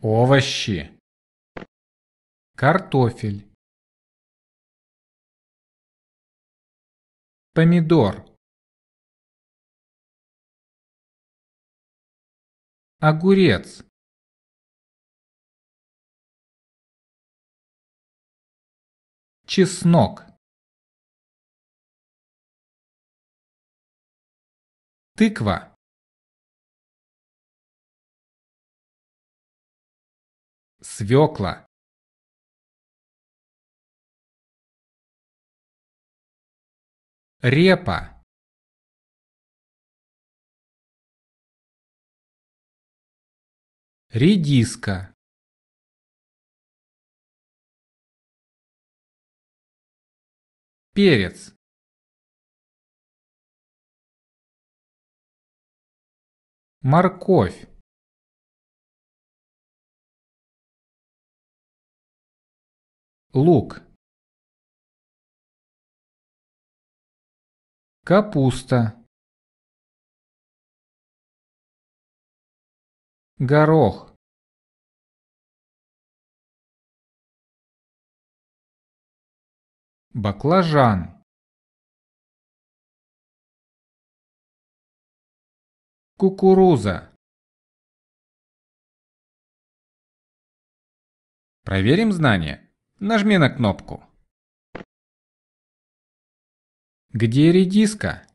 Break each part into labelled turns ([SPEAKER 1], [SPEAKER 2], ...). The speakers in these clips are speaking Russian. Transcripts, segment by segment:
[SPEAKER 1] Овощи. Картофель. Помидор. Огурец. Чеснок. Тыква. свекла репа редиска перец морковь лук, капуста, горох, баклажан, кукуруза. Проверим знания. Нажми на кнопку. Где редиска?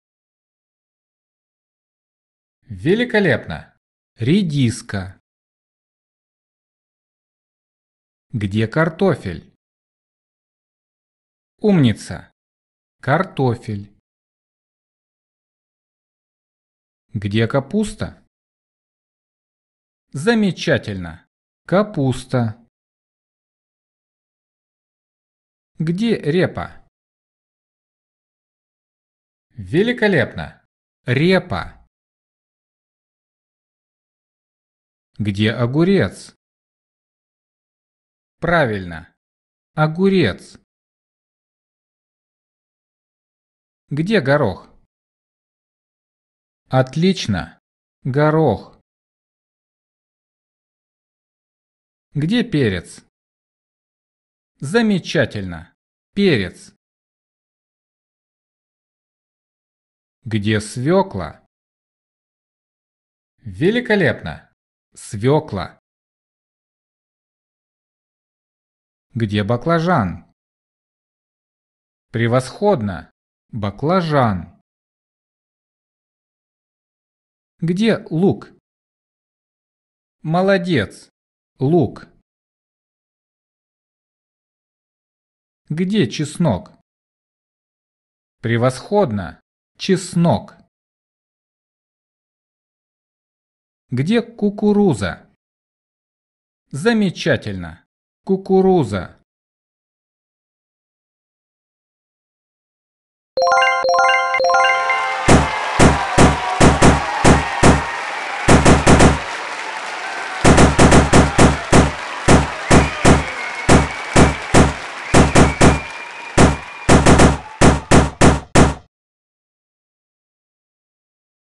[SPEAKER 1] Великолепно! Редиска. Где картофель? Умница! Картофель. Где капуста? Замечательно! Капуста. Где репа? Великолепно. Репа. Где огурец? Правильно. Огурец. Где горох? Отлично. Горох. Где перец? Замечательно перец. Где свекла? Великолепно! Свекла. Где баклажан? Превосходно! Баклажан. Где лук? Молодец! Лук. Где чеснок? Превосходно! Чеснок! Где кукуруза? Замечательно! Кукуруза!